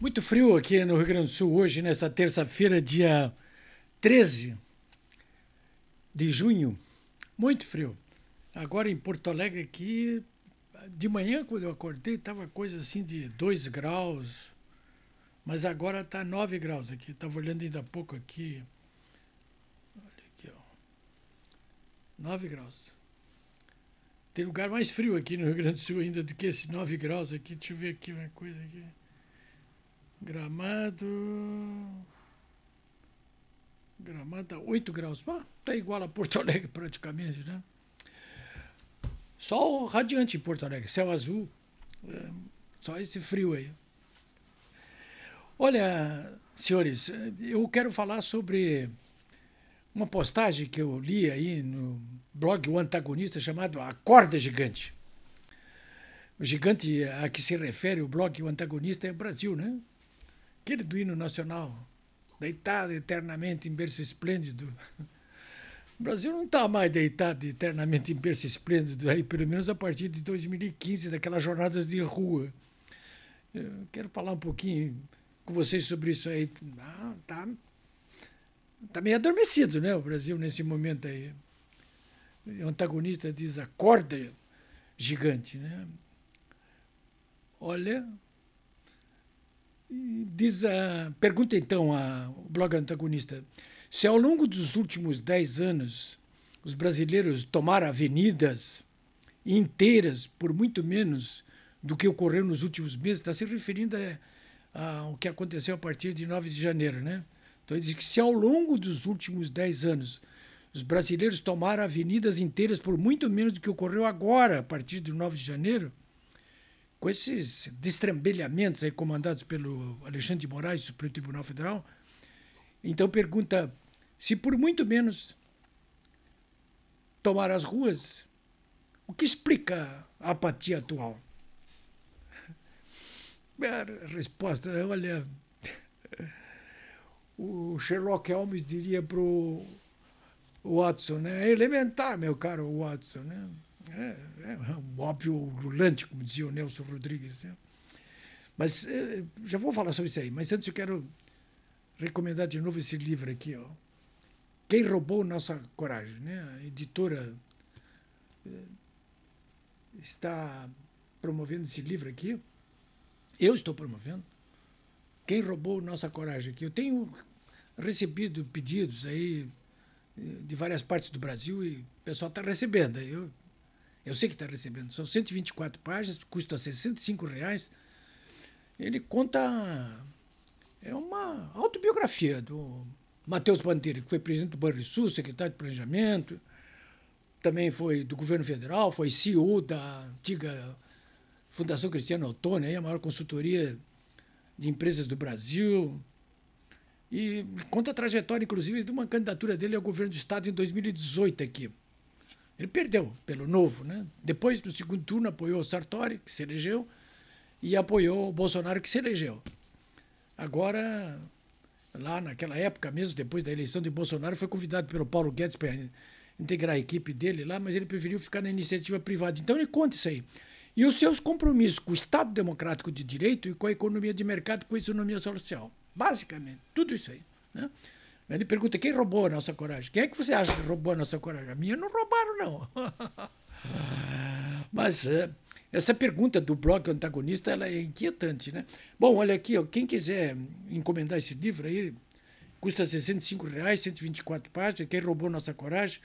Muito frio aqui no Rio Grande do Sul hoje, nesta terça-feira, dia 13 de junho. Muito frio. Agora em Porto Alegre aqui, de manhã quando eu acordei, estava coisa assim de 2 graus, mas agora está 9 graus aqui. Estava olhando ainda há pouco aqui. Olha aqui, ó. 9 graus. Tem lugar mais frio aqui no Rio Grande do Sul ainda do que esses 9 graus aqui. Deixa eu ver aqui uma coisa aqui. Gramado. Gramado 8 tá graus. Está ah, tá igual a Porto Alegre praticamente, né? Sol radiante em Porto Alegre, céu azul. É, só esse frio aí. Olha, senhores, eu quero falar sobre uma postagem que eu li aí no blog O Antagonista chamado A Corda Gigante. O gigante a que se refere o blog O Antagonista é o Brasil, né? aquele do hino nacional, deitado eternamente em berço esplêndido. O Brasil não está mais deitado eternamente em berço esplêndido, aí, pelo menos a partir de 2015, daquelas jornadas de rua. Eu quero falar um pouquinho com vocês sobre isso aí. Está ah, tá, tá meio adormecido, né, o Brasil nesse momento aí. O antagonista diz a corda gigante, né? Olha, diz a, pergunta então ao blog antagonista: se ao longo dos últimos 10 anos os brasileiros tomaram avenidas inteiras por muito menos do que ocorreu nos últimos meses, está se referindo ao que aconteceu a partir de 9 de janeiro, né? Então ele diz que se ao longo dos últimos 10 anos os brasileiros tomaram avenidas inteiras por muito menos do que ocorreu agora, a partir de 9 de janeiro, com esses destrambelhamentos aí comandados pelo Alexandre de Moraes, Supremo Tribunal Federal. Então pergunta se por muito menos tomar as ruas, o que explica a apatia atual? A resposta, olha, o Sherlock Holmes diria para o Watson, né? É elementar, meu caro Watson, né? É, é, é um óbvio ululante, como dizia o Nelson Rodrigues. É. Mas eh, já vou falar sobre isso aí, mas antes eu quero recomendar de novo esse livro aqui, ó. Quem roubou nossa coragem, né? A editora eh, está promovendo esse livro aqui. Eu estou promovendo. Quem roubou nossa coragem aqui? Eu tenho recebido pedidos aí eh, de várias partes do Brasil e o pessoal está recebendo. Eu eu sei que está recebendo. São 124 páginas, custa 65 reais. Ele conta. É uma autobiografia do Matheus Bandeira, que foi presidente do Sul, secretário de Planejamento, também foi do governo federal, foi CEO da antiga Fundação Cristiano Ottoni, a maior consultoria de empresas do Brasil. E conta a trajetória, inclusive, de uma candidatura dele ao governo do Estado em 2018 aqui. Ele perdeu pelo Novo. Né? Depois no segundo turno, apoiou o Sartori, que se elegeu, e apoiou o Bolsonaro, que se elegeu. Agora, lá naquela época mesmo, depois da eleição de Bolsonaro, foi convidado pelo Paulo Guedes para integrar a equipe dele lá, mas ele preferiu ficar na iniciativa privada. Então, ele conta isso aí. E os seus compromissos com o Estado Democrático de Direito e com a economia de mercado, com a economia social. Basicamente, tudo isso aí. Né? Ele pergunta quem roubou a nossa coragem. Quem é que você acha que roubou a nossa coragem? A minha não roubaram, não. Mas eh, essa pergunta do bloco antagonista ela é inquietante, né? Bom, olha aqui, ó, quem quiser encomendar esse livro aí, custa R$ 65, reais, 124 páginas. Quem roubou a nossa coragem?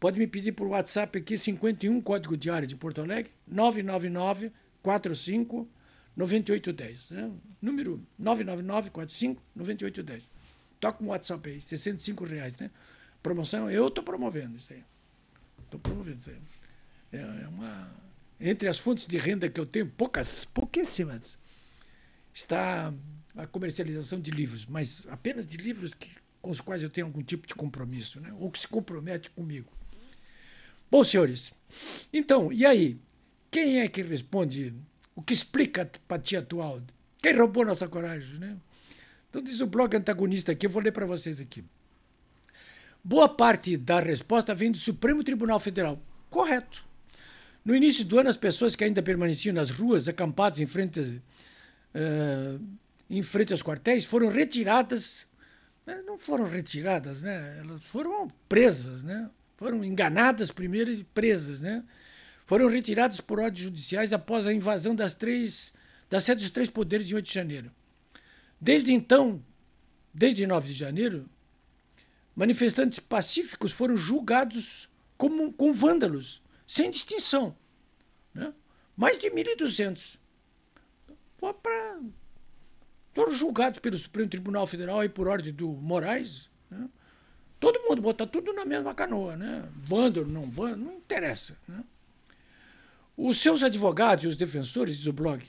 Pode me pedir por WhatsApp aqui, 51 código diário de Porto Alegre, 999 45 9810. Né? Número 999 45 9810. Toca um WhatsApp aí, 65 reais, né? Promoção, eu estou promovendo isso aí. Estou promovendo isso aí. É, é, uma... Entre as fontes de renda que eu tenho, poucas, pouquíssimas, está a comercialização de livros, mas apenas de livros que, com os quais eu tenho algum tipo de compromisso, né? ou que se compromete comigo. Bom, senhores, então, e aí? Quem é que responde o que explica a apatia atual? Quem roubou nossa coragem, né? Então diz o blog antagonista aqui, eu vou ler para vocês aqui. Boa parte da resposta vem do Supremo Tribunal Federal. Correto. No início do ano, as pessoas que ainda permaneciam nas ruas, acampadas em frente, uh, em frente aos quartéis, foram retiradas. Né? Não foram retiradas, né? Elas foram presas, né? Foram enganadas primeiro e presas, né? Foram retiradas por ordens judiciais após a invasão das três, das sedes dos três poderes em 8 de janeiro. Desde então, desde 9 de janeiro, manifestantes pacíficos foram julgados como com vândalos, sem distinção. Né? Mais de 1.200. Foram julgados pelo Supremo Tribunal Federal e por ordem do Moraes. Né? Todo mundo bota tudo na mesma canoa. Né? Vândalo, não vândalo, não interessa. Né? Os seus advogados e os defensores, diz o blog,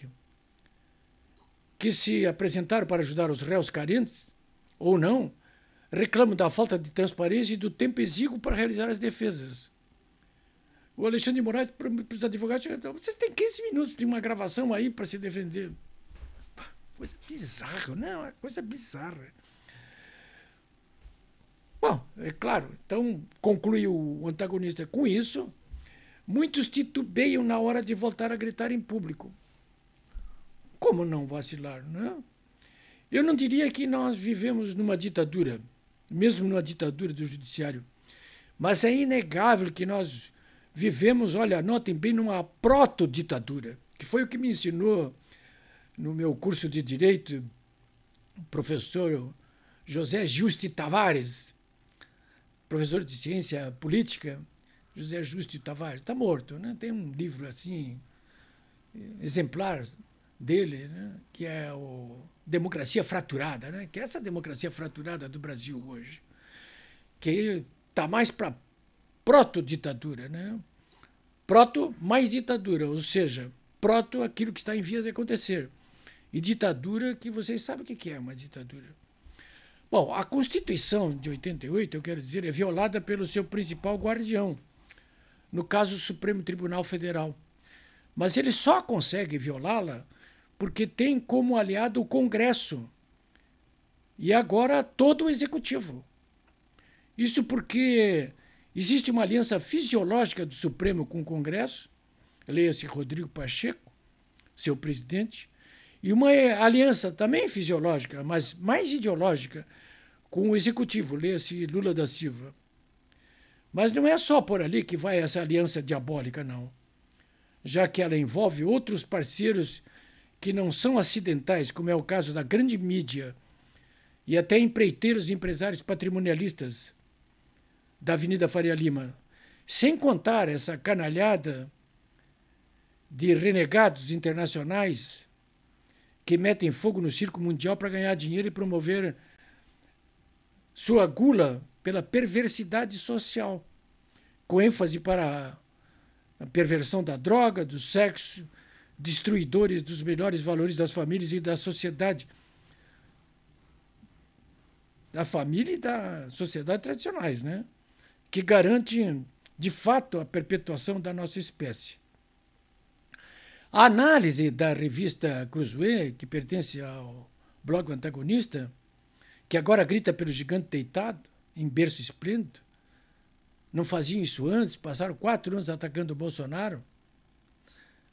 que se apresentaram para ajudar os réus carentes, ou não, reclamam da falta de transparência e do tempo exíguo para realizar as defesas. O Alexandre de Moraes, para os advogados, então, vocês têm 15 minutos de uma gravação aí para se defender. Coisa bizarra, não, é coisa bizarra. Bom, é claro, então conclui o antagonista com isso. Muitos titubeiam na hora de voltar a gritar em público como não vacilar? Não? Né? Eu não diria que nós vivemos numa ditadura, mesmo numa ditadura do judiciário, mas é inegável que nós vivemos, olha, notem bem, numa proto-ditadura, que foi o que me ensinou no meu curso de Direito o professor José Juste Tavares, professor de Ciência Política, José Juste Tavares, está morto, né? tem um livro assim, exemplar, dele, né? que é o democracia fraturada, né? que é essa democracia fraturada do Brasil hoje, que está mais para proto-ditadura, né? proto mais ditadura, ou seja, proto aquilo que está em vias de acontecer. E ditadura que vocês sabem o que é uma ditadura. Bom, a Constituição de 88, eu quero dizer, é violada pelo seu principal guardião, no caso o Supremo Tribunal Federal. Mas ele só consegue violá-la porque tem como aliado o Congresso e agora todo o Executivo. Isso porque existe uma aliança fisiológica do Supremo com o Congresso, leia-se Rodrigo Pacheco, seu presidente, e uma aliança também fisiológica, mas mais ideológica, com o Executivo, leia-se Lula da Silva. Mas não é só por ali que vai essa aliança diabólica, não, já que ela envolve outros parceiros que não são acidentais, como é o caso da grande mídia e até empreiteiros e empresários patrimonialistas da Avenida Faria Lima, sem contar essa canalhada de renegados internacionais que metem fogo no circo mundial para ganhar dinheiro e promover sua gula pela perversidade social, com ênfase para a perversão da droga, do sexo, destruidores dos melhores valores das famílias e da sociedade. Da família e da sociedade tradicionais, né? Que garante, de fato, a perpetuação da nossa espécie. A análise da revista Cruzoé, que pertence ao blog antagonista, que agora grita pelo gigante deitado, em berço esplêndido, não faziam isso antes, passaram quatro anos atacando o Bolsonaro,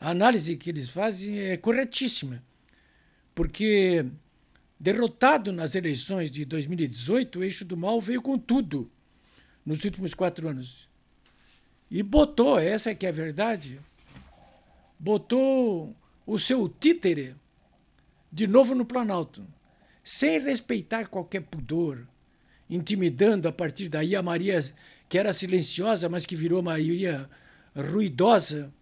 a análise que eles fazem é corretíssima, porque derrotado nas eleições de 2018, o eixo do mal veio com tudo nos últimos quatro anos. E botou, essa é que é a verdade, botou o seu títere de novo no Planalto, sem respeitar qualquer pudor, intimidando a partir daí a Maria, que era silenciosa, mas que virou Maria ruidosa,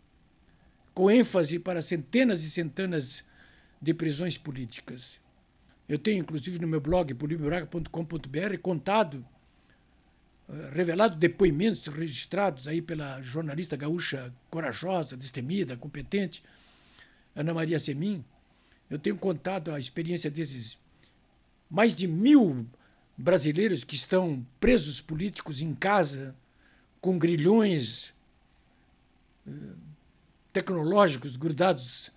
com ênfase para centenas e centenas de prisões políticas. Eu tenho, inclusive, no meu blog, poliburaga.com.br, contado, eh, revelado depoimentos registrados aí pela jornalista gaúcha corajosa, destemida, competente, Ana Maria Semin. Eu tenho contado a experiência desses mais de mil brasileiros que estão presos políticos em casa, com grilhões eh, tecnológicos grudados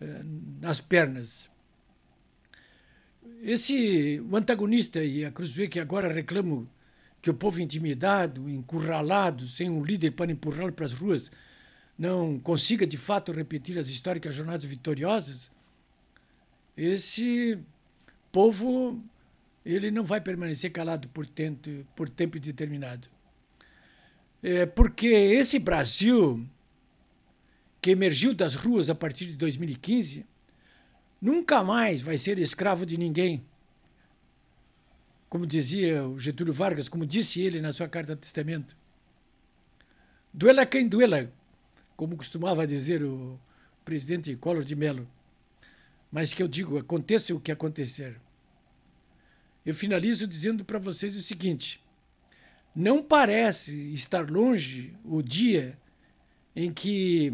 eh, nas pernas. Esse o antagonista e a Cruz que agora reclamam que o povo intimidado, encurralado, sem um líder para empurrá-lo para as ruas, não consiga de fato repetir as históricas jornadas vitoriosas, esse povo ele não vai permanecer calado por tempo, por tempo determinado. É porque esse Brasil que emergiu das ruas a partir de 2015, nunca mais vai ser escravo de ninguém. Como dizia o Getúlio Vargas, como disse ele na sua carta de testamento. Duela quem duela, como costumava dizer o presidente Collor de Mello. Mas que eu digo, aconteça o que acontecer. Eu finalizo dizendo para vocês o seguinte: não parece estar longe o dia em que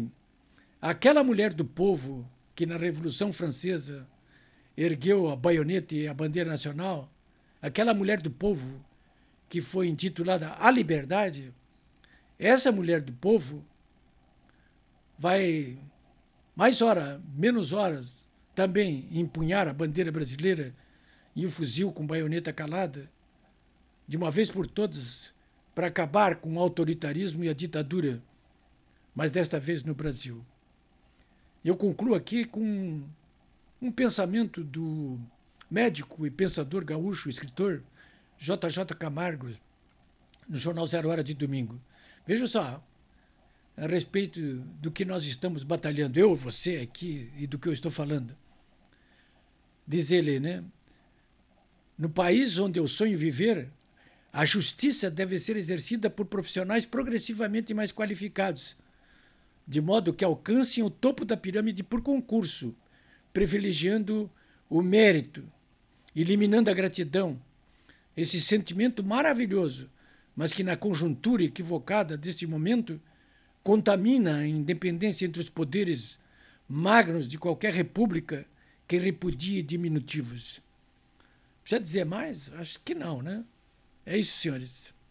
Aquela mulher do povo que na Revolução Francesa ergueu a baioneta e a bandeira nacional, aquela mulher do povo que foi intitulada A Liberdade, essa mulher do povo vai mais hora, menos horas, também empunhar a bandeira brasileira e o fuzil com baioneta calada, de uma vez por todas, para acabar com o autoritarismo e a ditadura, mas desta vez no Brasil eu concluo aqui com um pensamento do médico e pensador gaúcho, escritor JJ Camargo, no jornal Zero Hora de domingo. Veja só, a respeito do que nós estamos batalhando, eu, você aqui, e do que eu estou falando. Diz ele, né? No país onde eu sonho viver, a justiça deve ser exercida por profissionais progressivamente mais qualificados, de modo que alcancem o topo da pirâmide por concurso, privilegiando o mérito, eliminando a gratidão, esse sentimento maravilhoso, mas que na conjuntura equivocada deste momento contamina a independência entre os poderes magnos de qualquer república que repudie diminutivos. Precisa dizer mais? Acho que não, né? É isso, senhores.